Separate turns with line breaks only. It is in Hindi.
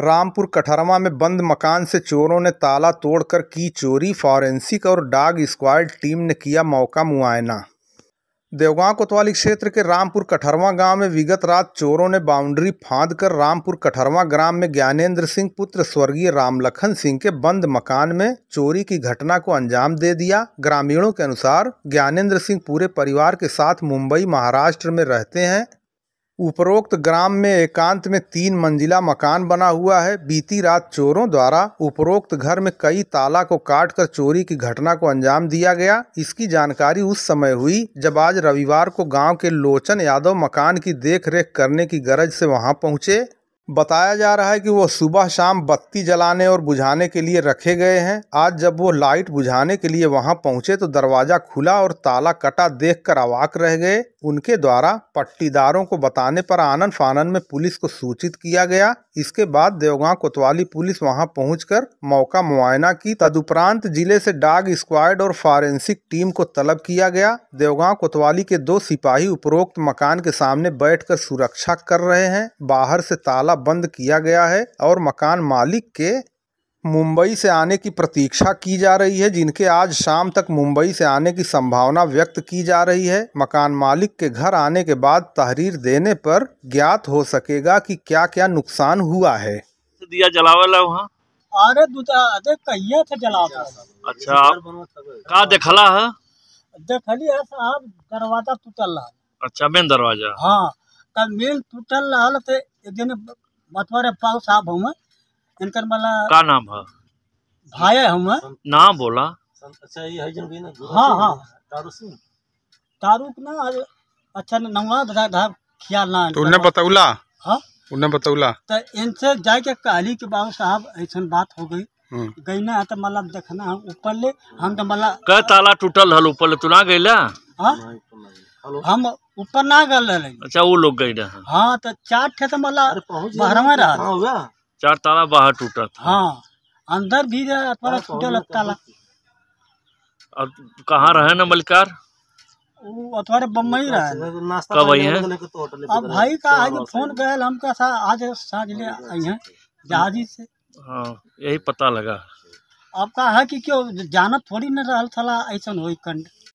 रामपुर कठरवा में बंद मकान से चोरों ने ताला तोड़कर की चोरी फॉरेंसिक और डाग स्क्वाड टीम ने किया मौका मुआयना देवगांव कोतवाली क्षेत्र के रामपुर कठरवा गांव में विगत रात चोरों ने बाउंड्री फाँद कर रामपुर कठरवा ग्राम में ज्ञानेंद्र सिंह पुत्र स्वर्गीय रामलखन सिंह के बंद मकान में चोरी की घटना को अंजाम दे दिया ग्रामीणों के अनुसार ज्ञानेंद्र सिंह पूरे परिवार के साथ मुंबई महाराष्ट्र में रहते हैं उपरोक्त ग्राम में एकांत में तीन मंजिला मकान बना हुआ है बीती रात चोरों द्वारा उपरोक्त घर में कई ताला को काट कर चोरी की घटना को अंजाम दिया गया इसकी जानकारी उस समय हुई जब आज रविवार को गांव के लोचन यादव मकान की देखरेख करने की गरज से वहां पहुंचे बताया जा रहा है कि वो सुबह शाम बत्ती जलाने और बुझाने के लिए रखे गए हैं आज जब वो लाइट बुझाने के लिए वहां पहुंचे तो दरवाजा खुला और ताला कटा देखकर अवाक रह गए उनके द्वारा पट्टीदारों को बताने पर आनन फानन में पुलिस को सूचित किया गया इसके बाद देवगांव कोतवाली पुलिस वहां पहुंचकर मौका मुआयना की तदुपरांत जिले से डाग स्क्वाड और फॉरेंसिक टीम को तलब किया गया देवगांव कोतवाली के दो सिपाही उपरोक्त मकान के सामने बैठकर सुरक्षा कर रहे हैं बाहर से ताला बंद किया गया है और मकान मालिक के मुंबई से आने की प्रतीक्षा की जा रही है जिनके आज शाम तक मुंबई से आने की संभावना व्यक्त की जा रही है मकान मालिक के घर आने के बाद तहरीर देने पर ज्ञात हो सकेगा कि क्या क्या नुकसान हुआ है
दिया जलावला वहाँ
अरे कहिया था जलावा
अच्छा कहा
देखला है देखली साहब दरवाजा टूटल
अच्छा मेन दरवाजा
हाँ मेन टूटल रहा मथुरे पाव साहब हम इनकर मला का नाम है भाई हम नाम बोला अच्छा ये है जन भी ना हां हां हाँ। तारू सिंह तारू ना अच्छा नवा दा दा ख्याल ना तो उन्हें बताउला
हां उन्हें बताउला
तो इनसे जाके काली के बाबू साहब ऐसन बात हो गई हम्म। गई ना तो मला देखना ऊपर ले हम तो मला
का ताला टूटल हल ऊपर ले तू ना गईला
हां हम ऊपर ना गल रहे
अच्छा वो लोग गए रहे हाँ।,
हाँ तो चार ठे मतलब बाहर में रहा हाँ,
चार ताला बाहर टूटा था हाँ
अंदर भी थोड़ा लगता ला
अब कहाँ रहे ना मलिकार
बम्बई रहे तो कब आई है तो अब भाई का आज फोन हम का आज ले हाँ, आई जहाजी से
यही पता लगा
आपका है कि क्यों जानत थोड़ी न रहा थला ऐसा कंड